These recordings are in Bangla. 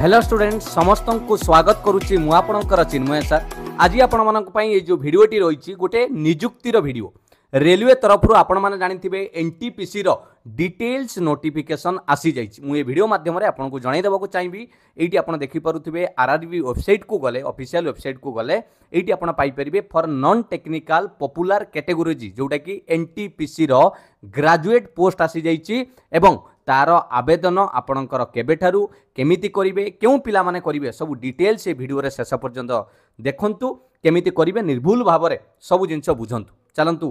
हेलो स्टूडेंट समस्त को स्वागत करुच्ची मु चिन्मय सर आज आपंपाई ये जो भिडटी रही गोटे निजुक्तिर भिड रेलवे तरफ आपण मैंने पी एनटीपीसी डिटेल्स नोटिफिकेसन आसी जाए भिड मध्यम आपको जनईदेक चाहिए ये आप देखिपे आर आर बी वेबसाइट को गले अफिसीआल वेबसाइट को गले ये आपड़ for non technical popular categories जोटा कि N T P C graduate post आसी जाइए তার আবেদন আপনার কেবেঠার কেমিতি করবে কেউ পিলা মানে করবে সব ডিটেল সে ভিডিওরে শেষ পর্যন্ত দেখন্তু কেমিতি করবে নির্ভুল ভাবে সবু জিনিস বুঝন্তু চালন্তু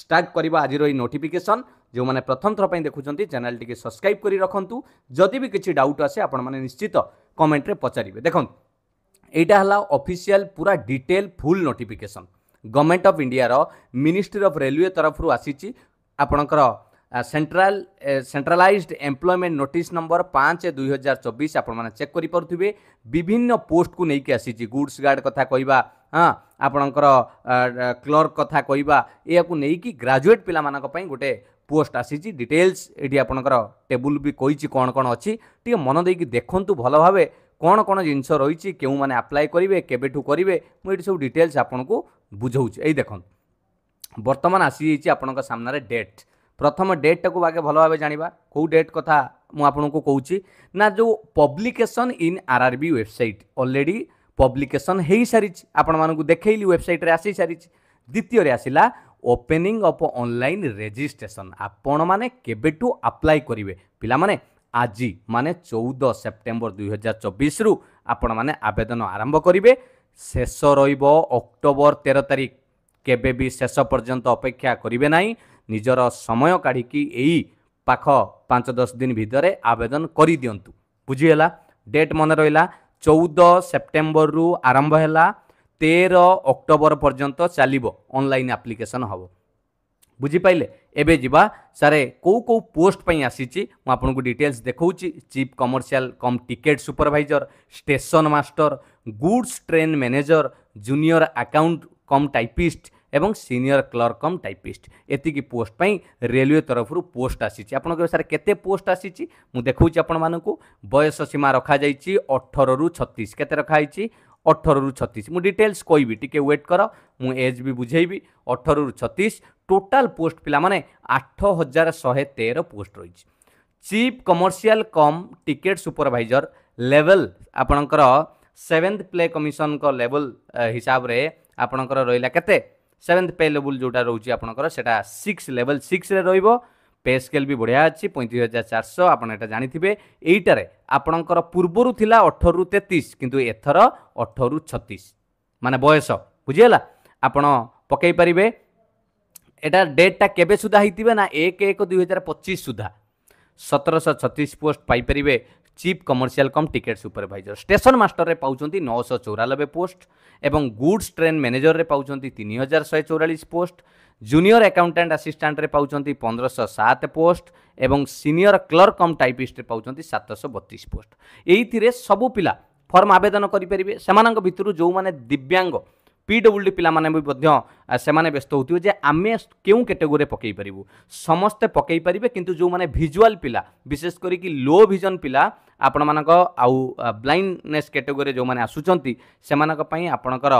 স্টার্ট করা আজির এই নোটিফিকেসন যে প্রথম থরপাই দেখুম চ্যানেলটি সবসক্রাইব করে রাখতু যদি বি কিছু ডাউট আসে আপনার নিশ্চিত কমেন্টরে পচারে দেখুন এইটা হল অফিসিয়াল পুরা detail full notification government of ইন্ডিয়ার মিনিষ্ট্রি অফ রেলওয়ে তরফর আসিছি আপনার central centralized employment notice number পাঁচ দুই হাজার চবিশ আপনার চেক করে পুবে বিভিন্ন পোস্টকু নেই আসিছি গুডস গার্ড কথা কহা হ্যাঁ আপনার ক্লর্ক কথা কহা ইয়াকু নেই গ্রাজুয়েট পিলা গোটে পোস্ট আসিছি ডিটেলস এটি আপনার টেবুল বি কইছি কোণ কোণ অছি টিকে মন দিয়ে দেখুন ভালোভাবে কোণ কোণ জিনিস রয়েছে কেউ মানে আপ্লাই করবে কেবেঠু করবে মু এটি সব ডিটেলস আপনার বুঝাউছি এই দেখুন বর্তমান আসি যাই আপনার সামনে ডেট প্রথম ডেটটাকে আগে ভাল ভাবে জাঁয়া কেউ ডেট কথা মু আপনার কৌছি না যে publication in R R B website already publication হয়ে সারিছি আপন মানুষ দেখেইলি ওয়েবসাইট্রে আসি সারিছি দ্বিতীয়রে আসিলা ওপেনিং অফ অনলাইন রেজিষ্ট্রেসন আপন মানে কেবেঠু আপ্লাই করবে পিলা মানে আজি মানে চৌদ সেপ্টেম্বর দুই হাজার চবিশরু আপন মানে আবেদন আরম্ভ করবে শেষ রহব অক্টোবর তের তারিখ কেবে বি শেষ পর্যন্ত অপেক্ষা করবে না ନିଜର ସମୟ କାଢ଼ିକି ଏଇ ପାଖ ପାଞ୍ଚ ଦଶ ଦିନ ଭିତରେ ଆବେଦନ କରିଦିଅନ୍ତୁ ବୁଝିହେଲା ଡେଟ୍ ମନେ ରହିଲା ଚଉଦ ସେପ୍ଟେମ୍ବରରୁ ଆରମ୍ଭ ହେଲା ତେର ଅକ୍ଟୋବର ପର୍ଯ୍ୟନ୍ତ ଚାଲିବ ଅନଲାଇନ୍ ଆପ୍ଲିକେସନ୍ ହେବ ବୁଝିପାରିଲେ ଏବେ ଯିବା ସାରେ କେଉଁ କେଉଁ ପୋଷ୍ଟ ପାଇଁ ଆସିଛି ମୁଁ ଆପଣଙ୍କୁ ଡିଟେଲ୍ସ ଦେଖାଉଛି chief commercial cum ticket supervisor station master goods train manager junior account cum typist এবং সিনিয়র ক্লার্ক কম টাইপিস্ট এতকি পোস্ট পাই রেলওয়ে তরফৰ পোস্ট আছি আপোনাক কি স্যার কতে পোস্ট আছি মু দেখুছি আপোন মানুক বয়স সীমা রাখা যাইছি 18 ৰু 36 কতে ৰখাইছি 18 ৰু 36 মু ডিটেলস কইবি ঠিকে ওয়েট কৰ মু এজ বি বুজাইবি 18 ৰু 36 টোটাল পোস্ট পিলা মানে 8113 পোস্ট ৰইছি chief commercial cum ticket supervisor level আপোনকৰ 7th প্লে কমিছন কা লেভেল হিসাব ৰে আপোনকৰ ৰইলা কতে ସେଭେନ୍ଥ ପେ ଲେବୁଲ୍ ଯେଉଁଟା ରହୁଛି ଆପଣଙ୍କର ସେଟା ସିକ୍ସ ଲେଭେଲ୍ ସିକ୍ସରେ ରହିବ ପେ ସ୍କେଲ୍ ବି ବଢ଼ିଆ ଅଛି ପଇଁତିରିଶ ହଜାର ଚାରିଶହ ଆପଣ ଏଇଟା ଜାଣିଥିବେ ଏଇଟାରେ ଆପଣଙ୍କର ପୂର୍ବରୁ ଥିଲା ଅଠରରୁ ତେତିଶ କିନ୍ତୁ ଏଥର ଅଠରରୁ ଛତିଶ ମାନେ ବୟସ ବୁଝିହେଲା ଆପଣ ପକାଇ ପାରିବେ ଏଇଟା ଡେଟ୍ଟା କେବେ ସୁଦ୍ଧା ହେଇଥିବେ ନା ଏକ ଏକ ଦୁଇ ହଜାର ପଚିଶ ସୁଦ୍ଧା ସତରଶହ ଛତିଶ ପୋଷ୍ଟ ପାଇପାରିବେ chief commercial cum ticket supervisor station ମାଷ୍ଟରରେ ପାଉଛନ୍ତି ନଅଶହ ଚଉରାନବେ ପୋଷ୍ଟ ଏବଂ ଗୁଡ୍ସ ଟ୍ରେନ୍ ମ୍ୟାନେଜରରେ ପାଉଛନ୍ତି ତିନି ହଜାର ଶହେ ଚଉରାଳିଶ ପୋଷ୍ଟ ଜୁନିୟର ଆକାଉଣ୍ଟାଣ୍ଟ ଆସିଷ୍ଟାଣ୍ଟରେ ପାଉଛନ୍ତି ପନ୍ଦରଶହ ସାତ ପୋଷ୍ଟ ଏବଂ ସିନିୟର କ୍ଲର୍କ କମ୍ ଟାଇପିଷ୍ଟରେ ପାଉଛନ୍ତି ସାତଶହ ବତିଶ ପୋଷ୍ଟ ଏଇଥିରେ ସବୁ ପିଲା ଫର୍ମ ଆବେଦନ କରିପାରିବେ ସେମାନଙ୍କ ଭିତରୁ ଯେଉଁମାନେ ଦିବ୍ୟାଙ୍ଗ ପିଡବ୍ଲ୍ୟୁଡି ପିଲାମାନେ ବି ମଧ୍ୟ ସେମାନେ ବ୍ୟସ୍ତ ହେଉଥିବେ ଯେ ଆମେ କେଉଁ କ୍ୟାଟେଗୋରୀରେ ପକାଇ ପାରିବୁ ସମସ୍ତେ ପକାଇ ପାରିବେ କିନ୍ତୁ ଯେଉଁମାନେ ଭିଜୁଆଲ୍ ପିଲା ବିଶେଷ କରିକି ଲୋ ଭିଜନ୍ ପିଲା ଆପଣମାନଙ୍କ ଆଉ ବ୍ଲାଇଣ୍ଡନେସ୍ କ୍ୟାଟେଗୋରୀରେ ଯେଉଁମାନେ ଆସୁଛନ୍ତି ସେମାନଙ୍କ ପାଇଁ ଆପଣଙ୍କର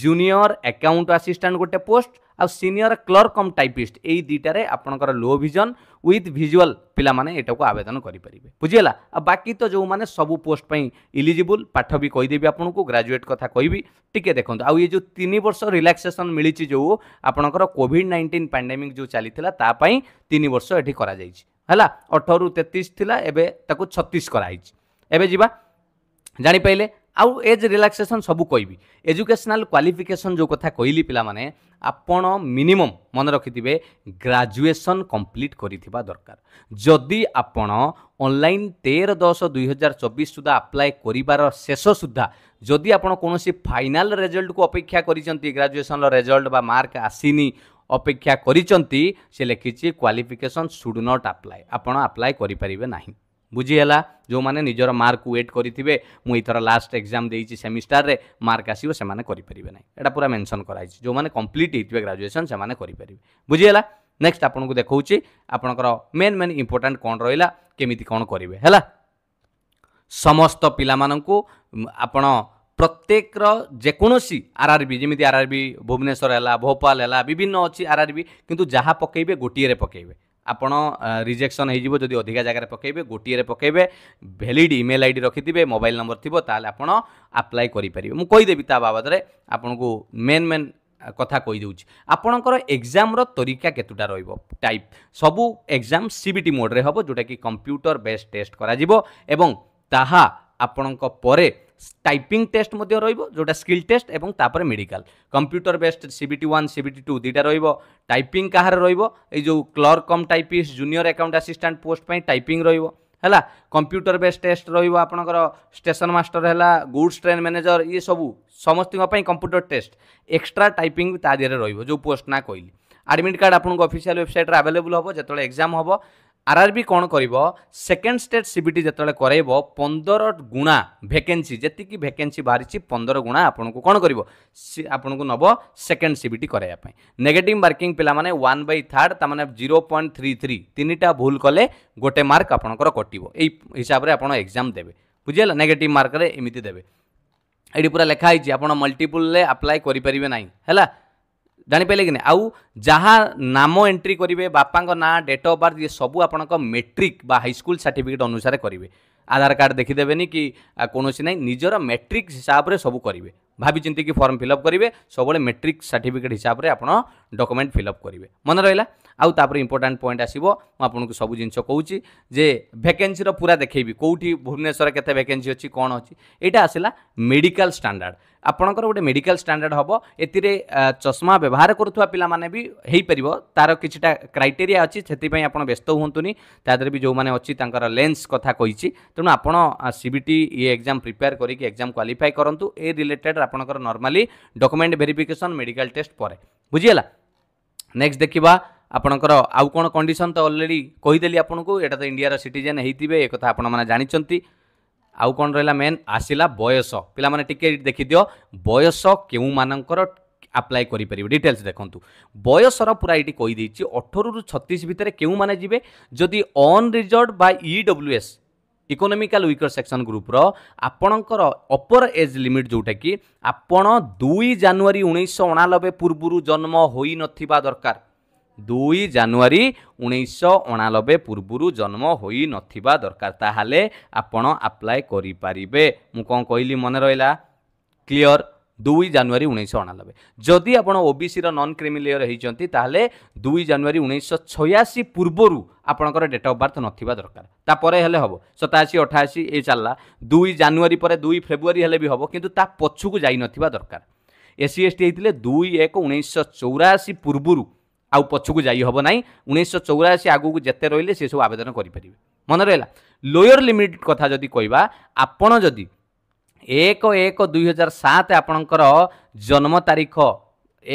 ଜୁନିୟର ଆକାଉଣ୍ଟ ଆସିଷ୍ଟାଣ୍ଟ ଗୋଟେ ପୋଷ୍ଟ ଆଉ ସିନିୟର କ୍ଲର୍କ କମ୍ ଟାଇପିଷ୍ଟ ଏଇ ଦୁଇଟାରେ ଆପଣଙ୍କର ଲୋ ଭିଜନ୍ ୱିଥ୍ ଭିଜୁଆଲ୍ ପିଲାମାନେ ଏଟାକୁ ଆବେଦନ କରିପାରିବେ ବୁଝିଗଲା ଆଉ ବାକି ତ ଯେଉଁମାନେ ସବୁ ପୋଷ୍ଟ ପାଇଁ ଇଲିଜିବୁଲ୍ ପାଠ ବି କହିଦେବି ଆପଣଙ୍କୁ ଗ୍ରାଜୁଏଟ୍ କଥା କହିବି ଟିକେ ଦେଖନ୍ତୁ ଆଉ ଏ ଯେଉଁ ତିନି ବର୍ଷ ରିଲାକ୍ସେସନ୍ ମିଳିଛି ହୋଇଛି ଯେଉଁ ଆପଣଙ୍କର କୋଭିଡ଼ ନାଇଣ୍ଟିନ୍ ପାଣ୍ଡେମିକ୍ ଯେଉଁ ଚାଲିଥିଲା ତା ପାଇଁ ତିନି ବର୍ଷ ଏଠି କରାଯାଇଛି ହେଲା ଅଠରରୁ ତେତିଶ ଥିଲା ଏବେ ତାକୁ ଛତିଶ କରାହେଇଛି ଏବେ ଯିବା ଜାଣିପାରିଲେ ଆଉ ଏଜ୍ ରିଲାକ୍ସେସନ୍ ସବୁ କହିବି ଏଜୁକେସନାଲ୍ କ୍ୱାଲିଫିକେସନ୍ ଯେଉଁ କଥା କହିଲି ପିଲାମାନେ ଆପଣ ମିନିମମ୍ ମନେ ରଖିଥିବେ ଗ୍ରାଜୁଏସନ୍ କମ୍ପ୍ଲିଟ୍ କରିଥିବା ଦରକାର ଯଦି ଆପଣ ଅନଲାଇନ୍ ତେର ଦଶ ଦୁଇହଜାର ଚବିଶ ସୁଦ୍ଧା ଆପ୍ଲାଏ କରିବାର ଶେଷ ସୁଦ୍ଧା ଯଦି ଆପଣ କୌଣସି ଫାଇନାଲ୍ ରେଜଲ୍ଟକୁ ଅପେକ୍ଷା କରିଛନ୍ତି ଗ୍ରାଜୁଏସନ୍ର ରେଜଲ୍ଟ ବା ମାର୍କ ଆସିନି ଅପେକ୍ଷା କରିଛନ୍ତି ସେ ଲେଖିଛି କ୍ୱାଲିଫିକେସନ୍ ସୁଡ଼୍ ନଟ୍ ଆପ୍ଲାଏ ଆପଣ ଆପ୍ଲାଏ କରିପାରିବେ ନାହିଁ ବୁଝିହେଲା ଯେଉଁମାନେ ନିଜର ମାର୍କ ୱେଟ୍ କରିଥିବେ ମୁଁ ଏଇଥର ଲାଷ୍ଟ ଏକ୍ଜାମ୍ ଦେଇଛି ସେମିଷ୍ଟାରରେ ମାର୍କ ଆସିବ ସେମାନେ କରିପାରିବେ ନାହିଁ ଏଇଟା ପୁରା ମେନସନ୍ କରାଯାଇଛି ଯେଉଁମାନେ କମ୍ପ୍ଲିଟ୍ ହେଇଥିବେ ଗ୍ରାଜୁଏସନ୍ ସେମାନେ କରିପାରିବେ ବୁଝିହେଲା ନେକ୍ସଟ ଆପଣଙ୍କୁ ଦେଖାଉଛି ଆପଣଙ୍କର ମେନ୍ ମେନ୍ ଇମ୍ପୋର୍ଟାଣ୍ଟ କ'ଣ ରହିଲା କେମିତି କ'ଣ କରିବେ ହେଲା ସମସ୍ତ ପିଲାମାନଙ୍କୁ ଆପଣ ପ୍ରତ୍ୟେକର ଯେକୌଣସି ଆର୍ ଆର୍ ବି ଯେମିତି ଆର୍ ଆର୍ ବି ଭୁବନେଶ୍ୱର ହେଲା ଭୋପାଲ ହେଲା ବିଭିନ୍ନ ଅଛି ଆର୍ ଆର୍ ବି କିନ୍ତୁ ଯାହା ପକାଇବେ ଗୋଟିଏରେ ପକାଇବେ ଆପଣ ରିଜେକ୍ସନ୍ ହୋଇଯିବ ଯଦି ଅଧିକା ଜାଗାରେ ପକାଇବେ ଗୋଟିଏରେ ପକାଇବେ ଭ୍ୟାଲିଡ଼ ଇମେଲ୍ ଆଇ ଡ଼ି ରଖିଥିବେ ମୋବାଇଲ୍ ନମ୍ବର ଥିବ ତାହେଲେ ଆପଣ ଆପ୍ଲାଏ କରିପାରିବେ ମୁଁ କହିଦେବି ତା ବାବଦରେ ଆପଣଙ୍କୁ ମେନ୍ ମେନ୍ କଥା କହିଦେଉଛି ଆପଣଙ୍କର ଏକ୍ଜାମ୍ର ତରିକା କେତୁଟା ରହିବ ଟାଇପ୍ ସବୁ ଏକ୍ଜାମ୍ ସି ବି ଟି ମୋଡ଼୍ରେ ହେବ ଯେଉଁଟାକି କମ୍ପ୍ୟୁଟର ବେସ୍ ଟେଷ୍ଟ କରାଯିବ ଏବଂ ତାହା ଆପଣଙ୍କ ପରେ টাইপিং টেস্ট মধ্যে রহব যেটা স্কিল টেস্ট এবং তাপরে medical computer based CBT one CBT two দুইটা রহব টাইপিং কাহার রহব এই যে clerk cum typist junior account assistant post পাই টাইপিং রহব ହେଲା କମ୍ପ୍ୟୁଟର ବେସ୍ ଟେଷ୍ଟ ରହିବ ଆପଣଙ୍କର ଷ୍ଟେସନ୍ ମାଷ୍ଟର ହେଲା ଗୁଡ୍ସ ଟ୍ରେନ୍ ମ୍ୟାନେଜର ଇଏ ସବୁ ସମସ୍ତଙ୍କ ପାଇଁ କମ୍ପ୍ୟୁଟର ଟେଷ୍ଟ ଏକ୍ସଟ୍ରା ଟାଇପିଂ ତା ଦେହରେ ରହିବ ଯେଉଁ ପୋଷ୍ଟ ନା କହିଲି ଆଡ଼ମିଟ୍ କାର୍ଡ଼ ଆପଣଙ୍କ ଅଫିସିଆଲ ୱେବସାଇଟ୍ରେ ଆଭେଲେବୁଲ୍ ହେବ ଯେତେବେଳେ ଏକ୍ଜାମ୍ ହେବ আরআরবি কোণ করব সেকেন্ড স্টেট সিবিটি যেতবে করাইব পনের গুণা ভ্যাকেন্সি যেতিকি ভ্যাকেন্সি বাহারি পনের গুণা আপনার কোণ করব আপনার নব সেকেন্ড সিবিটি করাইয়া নেগেটিভ মার্কিং পিলা মানে ওয়ান বাই থার্ড তার মানে জিরো পয়েন্ট থ্রি থ্রি তিনটা ভুল কলে গোটে মার্ক আপনার কটব এই হিসাবে আপনার এক্সাম দেবে বুঝিগলা নেগেটিভ মার্করে এমিতি দেবে এটি পুরা লেখা হয়েছে আপনার মল্টিপুলে আপ্লাই করে পারে না হ্যাঁ ଜାଣିପାରିଲେ କି ନାହିଁ ଆଉ ଯାହା ନାମ ଏଣ୍ଟ୍ରି କରିବେ ବାପାଙ୍କ ନାଁ ଡେଟ୍ ଅଫ୍ ବାର୍ଥ ଇଏ ସବୁ ଆପଣଙ୍କ ମେଟ୍ରିକ୍ ବା ହାଇସ୍କୁଲ୍ ସାର୍ଟିଫିକେଟ୍ ଅନୁସାରେ କରିବେ ଆଧାର କାର୍ଡ଼ ଦେଖିଦେବେନି କି କୌଣସି ନାହିଁ ନିଜର ମେଟ୍ରିକ୍ ହିସାବରେ ସବୁ କରିବେ ଭାବି ଚିନ୍ତିକି ଫର୍ମ ଫିଲ୍ଅପ୍ କରିବେ ସବୁବେଳେ ମେଟ୍ରିକ୍ ସାର୍ଟିଫିକେଟ୍ ହିସାବରେ ଆପଣ ଡକୁମେଣ୍ଟ ଫିଲ୍ଅପ୍ କରିବେ ମନେ ରହିଲା ଆଉ ତାପରେ ଇମ୍ପୋର୍ଟାଣ୍ଟ ପଏଣ୍ଟ ଆସିବ ମୁଁ ଆପଣଙ୍କୁ ସବୁ ଜିନିଷ କହୁଛି ଯେ ଭେକେନ୍ସିର ପୁରା ଦେଖେଇବି କେଉଁଠି ଭୁବନେଶ୍ୱର କେତେ ଭେକେନ୍ସି ଅଛି କ'ଣ ଅଛି ଏଇଟା ଆସିଲା ମେଡ଼ିକାଲ ଷ୍ଟାଣ୍ଡାର୍ଡ଼ ଆପଣଙ୍କର ଗୋଟେ ମେଡ଼ିକାଲ ଷ୍ଟାଣ୍ଡାର୍ଡ଼ ହେବ ଏଥିରେ ଚଷମା ବ୍ୟବହାର କରୁଥିବା ପିଲାମାନେ ବି ହେଇପାରିବ ତା'ର କିଛିଟା କ୍ରାଇଟେରିଆ ଅଛି ସେଥିପାଇଁ ଆପଣ ବ୍ୟସ୍ତ ହୁଅନ୍ତୁନି ତା ଦେହରେ ବି ଯେଉଁମାନେ ଅଛି ତାଙ୍କର ଲେନ୍ସ କଥା କହିଛି ତେଣୁ ଆପଣ C B T A exam prepare କରିକି ଏକ୍ଜାମ୍ କ୍ୱାଲିଫାଏ କରନ୍ତୁ ଏ ରିଲେଟେଡ଼୍ ଆପଣଙ୍କର normally document verification medical test ପରେ ବୁଝିଗଲା ନେକ୍ସଟ ଦେଖିବା ଆପଣଙ୍କର ଆଉ କ'ଣ କଣ୍ଡିସନ୍ ତ ଅଲରେଡ଼ି କହିଦେଲି ଆପଣଙ୍କୁ ଏଇଟା ତ ଇଣ୍ଡିଆର ସିଟିଜେନ୍ ହେଇଥିବେ ଏ କଥା ଆପଣମାନେ ଜାଣିଛନ୍ତି ଆଉ କ'ଣ ରହିଲା ମେନ୍ ଆସିଲା ବୟସ ପିଲାମାନେ ଟିକେ ଦେଖିଦିଅ ବୟସ କେଉଁମାନଙ୍କର ଆପ୍ଲାଏ କରିପାରିବେ ଡିଟେଲ୍ସ ଦେଖନ୍ତୁ ବୟସର ପୁରା ଏଇଠି କହିଦେଇଛି ଅଠରରୁ ଛତିଶ ଭିତରେ କେଉଁମାନେ ଯିବେ ଯଦି ଅନ୍ ରିଜର୍ଭ ବା ଇଡବ୍ଲ୍ୟୁଏସ୍ ইকোনোমিকাল উইকর সেকশন গ্রুপর আপনার অপর এজ লিমিট যেটাকি আপন দুই জানুয়ারি উনিশশো অনানবে পূর্বর জন্ম হয়ে নথিবা দরকার দুই জানুয়ারি ଉଣେଇଶହ ଅଣାନବେ ପୂର୍ବରୁ ଜନ୍ମ ହୋଇନଥିବା ଦରକାର ତାହେଲେ ଆପଣ ଆପ୍ଲାଏ କରିପାରିବେ ମୁଁ କ'ଣ କହିଲି ମନେ ରହିଲା କ୍ଲିଅର୍ ଦୁଇ ଜାନୁଆରୀ ଉଣେଇଶହ ଅଣାନବେ ଯଦି ଆପଣ ଓବିସିର ନନ୍ କ୍ରିମିଲେୟର ହୋଇଛନ୍ତି ତାହେଲେ ଦୁଇ ଜାନୁଆରୀ ଉଣେଇଶହ ଛୟାଅଶୀ ପୂର୍ବରୁ ଆପଣଙ୍କର ଡେଟ୍ ଅଫ୍ ବାର୍ଥ ନଥିବା ଦରକାର ତାପରେ ହେଲେ ହେବ ସତାଅଶୀ ଅଠାଅଶୀ ଏ ଚାଲିଲା ଦୁଇ ଜାନୁଆରୀ ପରେ ଦୁଇ ଫେବୃଆରୀ ହେଲେ ବି ହେବ କିନ୍ତୁ ତା ପଛକୁ ଯାଇନଥିବା ଦରକାର ଏସ୍ସି ଏସ୍ ଟି ହେଇଥିଲେ ଦୁଇ ଏକ ଉଣେଇଶହ ଚଉରାଅଶୀ ପୂର୍ବରୁ ଆଉ ପଛକୁ ଯାଇ ହେବ ନାହିଁ ଉଣେଇଶହ ଚଉରାଅଶୀ ଆଗକୁ ଯେତେ ରହିଲେ ସେ ସବୁ ଆବେଦନ କରିପାରିବେ ମନେ ରହିଲା ଲୋୟର ଲିମିଟ କଥା ଯଦି କହିବା ଆପଣ ଯଦି ଏକ ଏକ ଦୁଇହଜାର ସାତ ଆପଣଙ୍କର ଜନ୍ମ ତାରିଖ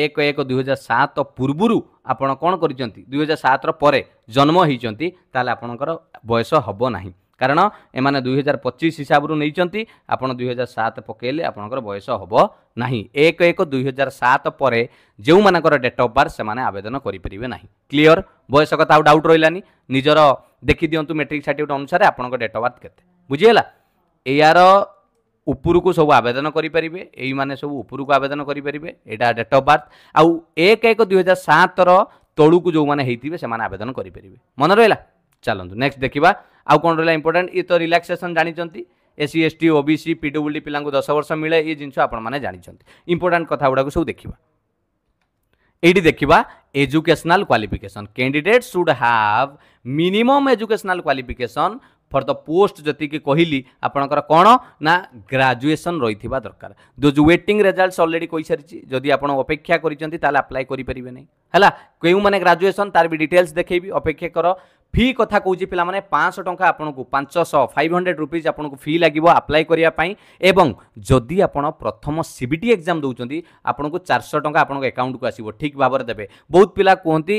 ଏକ ଏକ ଦୁଇହଜାର ସାତ ପୂର୍ବରୁ ଆପଣ କ'ଣ କରିଛନ୍ତି ଦୁଇହଜାର ସାତର ପରେ ଜନ୍ମ ହୋଇଛନ୍ତି ତାହେଲେ ଆପଣଙ୍କର ବୟସ ହେବ ନାହିଁ কারণ এমানে দুই হাজার পঁচিশ হিসাবর নিয়েছেন আপনার দুই হাজার সাত পকাইলে আপনার বয়স হব না এক এক দুই হাজার সাত পরে যে ডেট অফ বার্থ সে আবেদন করে পারে না ক্লিয়র বয়স কথা আউ ডাউট রহলানি নিজের দেখি দিও মেট্রিক সার্টিফিকেট অনুসারে আপনার ডেট অফ বার্থ কেতে বুঝিগলা এর ଉପରକୁ ସବୁ ଆବେଦନ କରିପାରିବେ ଏଇମାନେ ସବୁ ଉପରକୁ ଆବେଦନ କରିପାରିବେ ଏଇଟା ଡେଟ୍ ଅଫ୍ ବାର୍ଥ ଆଉ ଏକ ଏକ ଦୁଇହଜାର ସାତର ତଳକୁ ଯେଉଁମାନେ ହେଇଥିବେ ସେମାନେ ଆବେଦନ କରିପାରିବେ ମନେ ରହିଲା ଚାଲନ୍ତୁ ନେକ୍ସଟ ଦେଖିବା ଆଉ କ'ଣ ରହିଲା ଇମ୍ପୋର୍ଟାଣ୍ଟ ଇଏ ତ ରିଲାକ୍ସେସନ୍ ଜାଣିଛନ୍ତି SC S T O B C P W D ପିଲାଙ୍କୁ ଦଶ ବର୍ଷ ମିଳେ ଏ ଜିନିଷ ଆପଣମାନେ ଜାଣିଛନ୍ତି ଇମ୍ପୋର୍ଟାଣ୍ଟ କଥା ଗୁଡ଼ାକୁ ସବୁ ଦେଖିବା ଏଇଠି ଦେଖିବା educational qualification candidate should have minimum educational qualification for the post ଯେତିକି କହିଲି ଆପଣଙ୍କର କ'ଣ ନା ଗ୍ରାଜୁଏସନ୍ ରହିଥିବା ଦରକାର ଯୋଉ ୱେଟିଂ ରେଜଲ୍ଟସ୍ ଅଲରେଡ଼ି କହିସାରିଛି ଯଦି ଆପଣ ଅପେକ୍ଷା କରିଛନ୍ତି ତାହେଲେ ଆପ୍ଲାଏ କରିପାରିବେ ନାହିଁ ହେଲା କେଉଁମାନେ ଗ୍ରାଜୁଏସନ୍ ତାର ବି ଡିଟେଲ୍ସ ଦେଖେଇବି ଅପେକ୍ଷା କର ফি কথা কৌছি পিলামানে পাঁচশহ টঙ্কা আপনার পাঁচশহ ফাইভ হন্ড্রেড রুপিজ আপনার ফি লাগবে আপ্লাই করা এবং যদি আপনার প্রথম সিবিটি এক্সাম দৌঁছেন আপনার চারশহ টঙ্কা আপনার একাউন্টক আসব ঠিক ভাবে দেবে বহুত পিলা কুহতি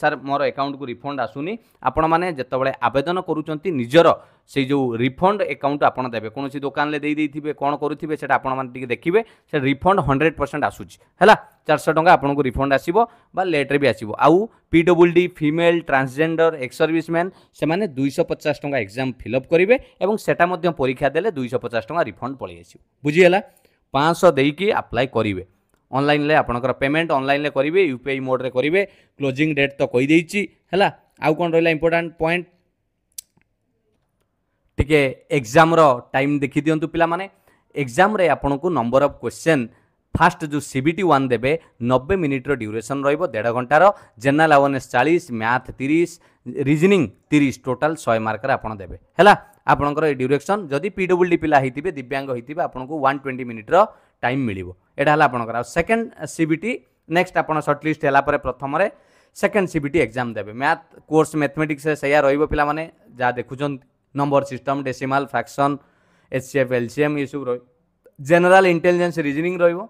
স্যার মোর একাউন্টক রিফন্ড আসুনি আপনার যেতবে আবেদন করুচার নিজের সেই যে রিফন্ড একাউন্ট আপনার দেবে কোণী দোকানে দিয়ে কোণ করুবে সেটা আপনার মানে টিকি দেখবে সেটা রিফন্ড হন্ড্রেড পরসেন্ট আসুচি হল চারশো টাকা আপনার রিফন্ড আসব বা লেট্রে বি আসব আউ P double D female transgender ex servicemen সেমানে দুইশো পচাশ টাকা এক্সাম ফিল অপ করবে এবং সেটা মধ্যে পরীক্ষা দেলে দুইশো পচাশ টাকা রিফন্ড পলাই আসব বুঝিগলা পাঁচশো দিয়ে আপ্লাই করবে অনলাইনলে আপনার পেমেন্ট অনলাইনলে করবে ইউপিআই মোড্রে করবে ক্লোজিং ডেট তো কইদেছি হল আউ কোণ রহলা ইম্পর্টাট পয়েন্ট ଟିକେ ଏକ୍ଜାମ୍ର ଟାଇମ୍ ଦେଖିଦିଅନ୍ତୁ ପିଲାମାନେ ଏକ୍ଜାମ୍ରେ ଆପଣଙ୍କୁ ନମ୍ବର ଅଫ୍ କ୍ୱେଶ୍ଚେନ୍ ଫାଷ୍ଟ ଯେଉଁ ସି ବି ଟି ୱାନ୍ ଦେବେ ନବେ ମିନିଟ୍ର ଡ୍ୟୁରେସନ୍ ରହିବ ଦେଢ଼ ଘଣ୍ଟାର ଜେନେରାଲ୍ ଆୱାରନେସ୍ ଚାଳିଶ ମ୍ୟାଥ୍ ତିରିଶ ରିଜନିଂ ତିରିଶ ଟୋଟାଲ୍ ଶହେ ମାର୍କରେ ଆପଣ ଦେବେ ହେଲା ଆପଣଙ୍କର ଏ ଡ୍ୟୁରେସନ୍ ଯଦି ପି ଡବ୍ଲୁ ଡି ପିଲା ହେଇଥିବେ ଦିବ୍ୟାଙ୍ଗ ହେଇଥିବେ ଆପଣଙ୍କୁ ୱାନ୍ ଟ୍ୱେଣ୍ଟି ମିନିଟ୍ର ଟାଇମ୍ ମିଳିବ ଏଇଟା ହେଲା ଆପଣଙ୍କର ଆଉ second C B T next ଆପଣ ସର୍ଟଲିଷ୍ଟ ହେଲା ପରେ ପ୍ରଥମରେ second C B T exam ଦେବେ ମ୍ୟାଥ୍ କୋର୍ସ ମ୍ୟାଥମେଟିକ୍ସରେ ସେଇଆ ରହିବ ପିଲାମାନେ ଯାହା ଦେଖୁଛନ୍ତି number system decimal fraction H C F L C M এইচব ৰ জেনেৰেল ইণ্টেলিজেঞ্চ ৰিজনিং ৰ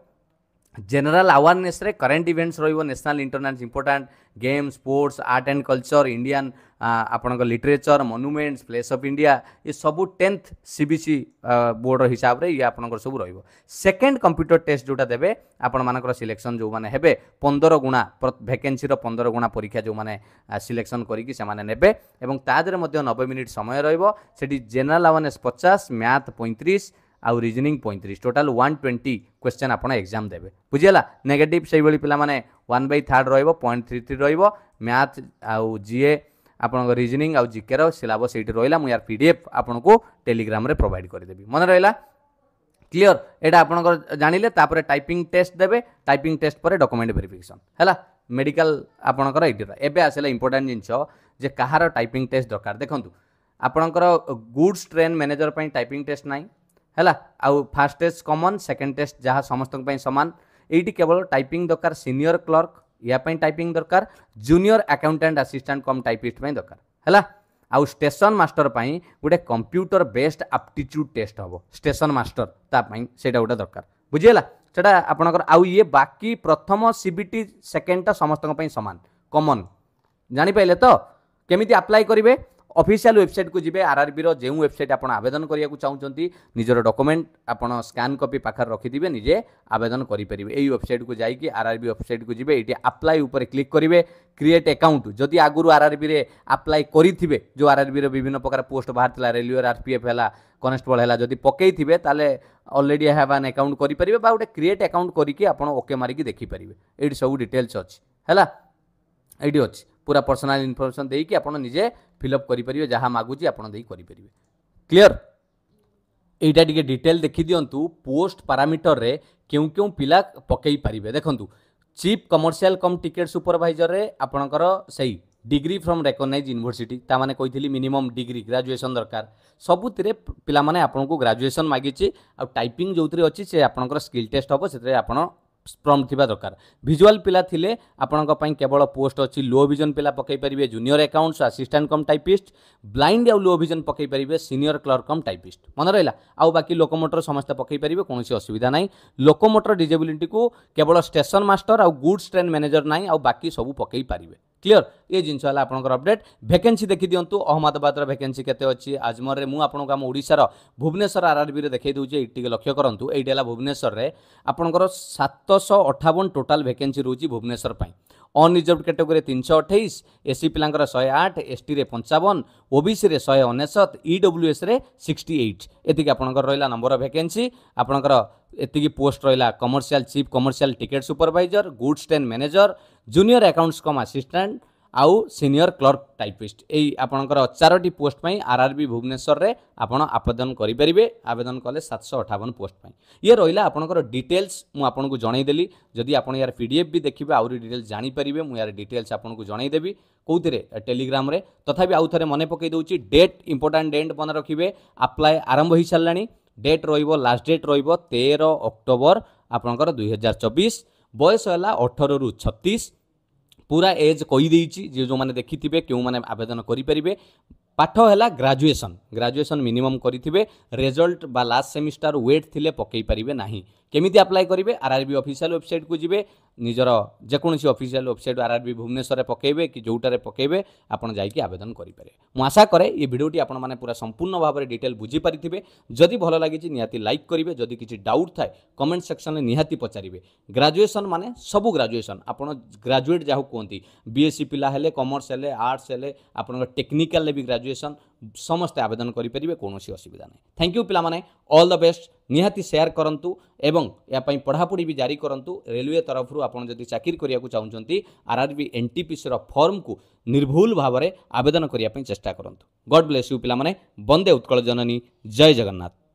জেনারেল আওয়ারনেসে করেন্ট ইভেন্টস রহব national international important game sports art and culture Indian আপনার literature monuments place of India এ সবু টেন্থ সিবিসি বোর্ডর হিসাবে ইয়ে আপনার সব রহব সেকেন্ড কম্পুটর টেস্ট যেটা দেবে আপনার সিলেকশন যে হবে পনের গুণা ভ্যাকেন্সির পনের গুণা পরীক্ষা যে সিলেকশন করি সে নেবে এবং তা দেহে নবে মিনিট সময় রহব সেটি জেনারেল আওয়ারনেস পচাশ ম্যাথ পঁয়ত্রিশ আউ রিজনিং পঁয়ত্রিশ টোটাল ওয়ান ଟ୍ୱେଣ୍ଟି କ୍ୱେଶ୍ଚନ୍ ଆପଣ ଏକ୍ଜାମ୍ ଦେବେ ବୁଝିଗଲା ନେଗେଟିଭ୍ ସେଇଭଳି ପିଲାମାନେ ୱାନ୍ ବାଇ ଥାର୍ଡ଼ ରହିବ ପଏଣ୍ଟ ଥ୍ରୀ ଥ୍ରୀ ରହିବ ମ୍ୟାଥ୍ ଆଉ ଜିଏ ଆପଣଙ୍କ ରିଜନିଂ ଆଉ ଜିକେର ସିଲାବସ୍ ସେଇଠି ରହିଲା ମୁଁ ୟାର ପି ଡି ଏଫ୍ ଆପଣଙ୍କୁ ଟେଲିଗ୍ରାମରେ ପ୍ରୋଭାଇଡ଼ କରିଦେବି ମନେ ରହିଲା କ୍ଲିଅର୍ ଏଇଟା ଆପଣଙ୍କର ଜାଣିଲେ ତାପରେ ଟାଇପିଂ ଟେଷ୍ଟ ଦେବେ ଟାଇପିଂ ଟେଷ୍ଟ ପରେ ଡକୁମେଣ୍ଟ ଭେରିଫିକେସନ୍ ହେଲା ମେଡ଼ିକାଲ ଆପଣଙ୍କର ଏଇଠି ଏବେ ଆସିଲା ଇମ୍ପୋର୍ଟାଣ୍ଟ ଜିନିଷ ଯେ କାହାର ଟାଇପିଂ ଟେଷ୍ଟ ଦରକାର ଦେଖନ୍ତୁ ଆପଣଙ୍କର ଗୁଡ୍ସ ଟ୍ରେନ୍ ମ୍ୟାନେଜର ପାଇଁ ଟାଇପିଂ ଟେଷ୍ଟ ନାହିଁ ହେଲା ଆଉ first test common second test ଯାହା ସମସ୍ତଙ୍କ ପାଇଁ ସମାନ ଏଇଠି କେବଳ ଟାଇପିଂ ଦରକାର ସିନିୟର କ୍ଲର୍କ ୟା ପାଇଁ ଟାଇପିଂ ଦରକାର junior accountant assistant cum typist ପାଇଁ ଦରକାର ହେଲା ଆଉ ଷ୍ଟେସନ୍ ମାଷ୍ଟର ପାଇଁ ଗୋଟେ କମ୍ପ୍ୟୁଟର ବେସ୍ଡ ଆପ୍ଟିଚ୍ୟୁଡ଼ ଟେଷ୍ଟ ହେବ ଷ୍ଟେସନ୍ ମାଷ୍ଟର ତା ପାଇଁ ସେଇଟା ଗୋଟେ ଦରକାର ବୁଝିହେଲା ସେଇଟା ଆପଣଙ୍କର ଆଉ ଇଏ ବାକି ପ୍ରଥମ ସି ବି ଟି ସେକେଣ୍ଡଟା ସମସ୍ତଙ୍କ ପାଇଁ ସମାନ କମନ୍ ଜାଣିପାରିଲେ ତ କେମିତି ଆପ୍ଲାଏ କରିବେ ଅଫିସିଆଲ୍ ୱେବସାଇଟ୍କୁ ଯିବେ ଆର୍ଆର୍ବିର ଯେଉଁ ୱେବସାଇଟ୍ ଆପଣ ଆବେଦନ କରିବାକୁ ଚାହୁଁଛନ୍ତି ନିଜର ଡକୁମେଣ୍ଟ ଆପଣ ସ୍କାନ୍ କପି ପାଖରେ ରଖିଥିବେ ନିଜେ ଆବେଦନ କରିପାରିବେ ଏହି ୱେବସାଇଟ୍କୁ ଯାଇକି ଆର୍ଆର୍ବି ୱେବସାଇଟ୍କୁ ଯିବେ ଏଇଠି ଆପ୍ଲାଏ ଉପରେ କ୍ଲିକ୍ କରିବେ କ୍ରିଏଟ୍ ଆକାଉଣ୍ଟ ଯଦି ଆଗରୁ ଆର୍ଆର୍ବିରେ ଆପ୍ଲାଏ କରିଥିବେ ଯେଉଁ ଆର୍ଆର୍ବିର ବିଭିନ୍ନ ପ୍ରକାର ପୋଷ୍ଟ ବାହାରିଥିଲା ରେଲୱେର ଆର୍ପିଏଫ୍ ହେଲା କନେଷ୍ଟବଳ ହେଲା ଯଦି ପକାଇଥିବେ ତାହେଲେ ଅଲରେଡ଼ି ହ୍ୟାଭ୍ ଆନ୍ ଆକାଉଣ୍ଟ କରିପାରିବେ ବା ଗୋଟେ କ୍ରିଏଟ୍ ଆକାଉଣ୍ଟ କରିକି ଆପଣ ଓକେ ମାରିକି ଦେଖିପାରିବେ ଏଇଠି ସବୁ ଡିଟେଲ୍ସ ଅଛି ହେଲା ଏଇଠି ଅଛି ପୁରା ପର୍ସନାଲ୍ ଇନଫର୍ମେସନ୍ ଦେଇକି ଆପଣ ନିଜେ ଫିଲ୍ଅପ୍ କରିପାରିବେ ଯାହା ମାଗୁଛି ଆପଣ ଦେଇ କରିପାରିବେ କ୍ଲିଅର୍ এইটা টিকে ডিটেল দেখি দিও পোস্ট পারামিটরের কেউ কেউ পিলা পকাই পারিবে দেখুন চিফ কমর্সিয়াল কম টিকেট সুপরভাইজরের আপনার সেই ডিগ্রি ফ্রম রেকগনাইজ ইউনিভর্সিটি তা মানে কইলি মিনিমম ডিগ্রি গ্রাজুয়েসন দরকার সবুতিরে পিলামানে আপনার গ্রাজুয়েসন মাগিছি আউ টাইপিং যে অছি সে আপনার স্কিল টেস্ট হব সেতরে আপনার ସ୍ପ୍ରମ୍ ଥିବା ଦରକାର ଭିଜୁଆଲ୍ ପିଲା ଥିଲେ ଆପଣଙ୍କ ପାଇଁ କେବଳ ପୋଷ୍ଟ ଅଛି ଲୋ ଭିଜନ୍ ପିଲା ପକାଇ ପାରିବେ junior accounts assistant cum typist blind ଆଉ ଲୋ ଭିଜନ୍ ପକାଇ ପାରିବେ ସିନିୟର କ୍ଲର୍କ କମ୍ ଟାଇପିଷ୍ଟ ମନେ ରହିଲା ଆଉ ବାକି ଲୋକମୋଟର ସମସ୍ତେ ପକାଇ ପାରିବେ କୌଣସି ଅସୁବିଧା ନାହିଁ ଲୋକମୋଟର ଡିଜେବିଲିଟିକୁ କେବଳ ଷ୍ଟେସନ୍ ମାଷ୍ଟର ଆଉ ଗୁଡ୍ସ ଟ୍ରେନ୍ ମ୍ୟାନେଜର ନାହିଁ ଆଉ ବାକି ସବୁ ପକାଇ ପାରିବେ क्लीयर ये जिन आपंकर अपडेट भैकेन्सी देखीदिंतु अहमदाबाद भैकेन्सी के अच्छी आजमर में मुझे आम ओडार भुवनेश्वर आरआरबी में देखते दूसरे टी लक्ष्य करूँ यही है भुवनेश्वर में आपंकर सतश अठावन टोटाल भैकेन्सी रोचे भुवनेश्वर पर अनरिजर्व कैटेगोरी तीन सौ अठाईस एससी पिलांर शहे आठ एस टी पंचावन ओबीसी शहे अनेशत इडब्ल्यूएस सिक्सटी एट ये आपंकर रहा नंबर अफ भैकेन्सी आपंकर ଏତିକି ପୋଷ୍ଟ ରହିଲା commercial chief commercial ticket supervisor goods train manager junior accounts cum assistant ଆଉ ସିନିୟର କ୍ଲର୍କ ଟାଇପିଷ୍ଟ ଏଇ ଆପଣଙ୍କର ଚାରୋଟି ପୋଷ୍ଟ ପାଇଁ ଆର୍ଆର୍ବି ଭୁବନେଶ୍ୱରରେ ଆପଣ ଆବେଦନ କରିପାରିବେ ଆବେଦନ କଲେ ସାତଶହ ଅଠାବନ ପୋଷ୍ଟ ପାଇଁ ଇଏ ରହିଲା ଆପଣଙ୍କର ଡିଟେଲ୍ସ ମୁଁ ଆପଣଙ୍କୁ ଜଣାଇଦେଲି ଯଦି ଆପଣ ଏହାର ପି ଡି ଏଫ୍ ବି ଦେଖିବେ ଆହୁରି ଡିଟେଲ୍ସ ଜାଣିପାରିବେ ମୁଁ ଏହାର ଡିଟେଲ୍ସ ଆପଣଙ୍କୁ ଜଣାଇଦେବି କେଉଁଥିରେ ଟେଲିଗ୍ରାମରେ ତଥାପି ଆଉ ଥରେ ମନେ ପକାଇ ଦେଉଛି ଡେଟ୍ ଇମ୍ପୋର୍ଟାଣ୍ଟ ଡେଟ୍ ମନେ ରଖିବେ ଆପ୍ଲାଏ ଆରମ୍ଭ ହୋଇସାରିଲାଣି ডেট রহব লাস্ট ডেট রহব তের অক্টোবর আপনার দুই হাজার চবিশ বয়স হল অঠর রু ছত্রিশ পুরা এজ কইদেছি যে যে দেখি কেউ মানে আবেদন করে ପାଠ ହେଲା ଗ୍ରାଜୁଏସନ୍ ଗ୍ରାଜୁଏସନ୍ ମିନିମମ୍ କରିଥିବେ ରେଜଲ୍ଟ ବା ଲାଷ୍ଟ ସେମିଷ୍ଟାର ୱେଟ୍ ଥିଲେ ପକାଇ ପାରିବେ ନାହିଁ କେମିତି ଆପ୍ଲାଏ କରିବେ ଆର୍ଆର୍ବି ଅଫିସିଆଲ୍ ୱେବସାଇଟ୍କୁ ଯିବେ ନିଜର ଯେକୌଣସି ଅଫିସିଆଲ୍ ୱେବସାଇଟ୍ ଆର୍ଆର୍ବି ଭୁବନେଶ୍ୱରରେ ପକାଇବେ କି ଯେଉଁଟାରେ ପକାଇବେ ଆପଣ ଯାଇକି ଆବେଦନ କରିପାରିବେ ମୁଁ ଆଶା କରେ ଏ ଭିଡ଼ିଓଟି ଆପଣମାନେ ପୁରା ସମ୍ପୂର୍ଣ୍ଣ ଭାବରେ ଡିଟେଲ୍ ବୁଝିପାରିଥିବେ ଯଦି ଭଲ ଲାଗିଛି ନିହାତି ଲାଇକ୍ କରିବେ ଯଦି କିଛି ଡାଉଟ୍ ଥାଏ କମେଣ୍ଟ ସେକ୍ସନରେ ନିହାତି ପଚାରିବେ ଗ୍ରାଜୁଏସନ୍ ମାନେ ସବୁ ଗ୍ରାଜୁଏସନ୍ ଆପଣ ଗ୍ରାଜୁଏଟ୍ ଯାହାକୁ କୁହନ୍ତି ବିଏସ୍ସି ପିଲା ହେଲେ କମର୍ସ ହେଲେ ଆର୍ଟ୍ସ ହେଲେ ଆପଣଙ୍କ ଟେକ୍ନିକାଲ୍ରେ ବି ଗ୍ରାଜୁଏଟ୍ ଗ୍ରାଜୁଏସନ୍ ସମସ୍ତେ ଆବେଦନ କରିପାରିବେ କୌଣସି ଅସୁବିଧା ନାହିଁ ଥ୍ୟାଙ୍କ ୟୁ ପିଲାମାନେ ଅଲ୍ ଦ ବେଷ୍ଟ ନିହାତି ସେୟାର କରନ୍ତୁ ଏବଂ ଏହା ପାଇଁ ପଢ଼ାପଢ଼ି ବି ଜାରି କରନ୍ତୁ ରେଲୱେ ତରଫରୁ ଆପଣ ଯଦି ଚାକିରି କରିବାକୁ ଚାହୁଁଛନ୍ତି ଆର୍ ଆର୍ ବି ଏନ୍ ଟି ପି ସିର ଫର୍ମକୁ ନିର୍ଭୁଲ ଭାବରେ ଆବେଦନ କରିବା ପାଇଁ ଚେଷ୍ଟା କରନ୍ତୁ ଗଡ଼୍ ବ୍ଲେସ୍ ୟୁ ପିଲାମାନେ ବନ୍ଦେ ଉତ୍କଳ ଜନନୀ ଜୟ ଜଗନ୍ନାଥ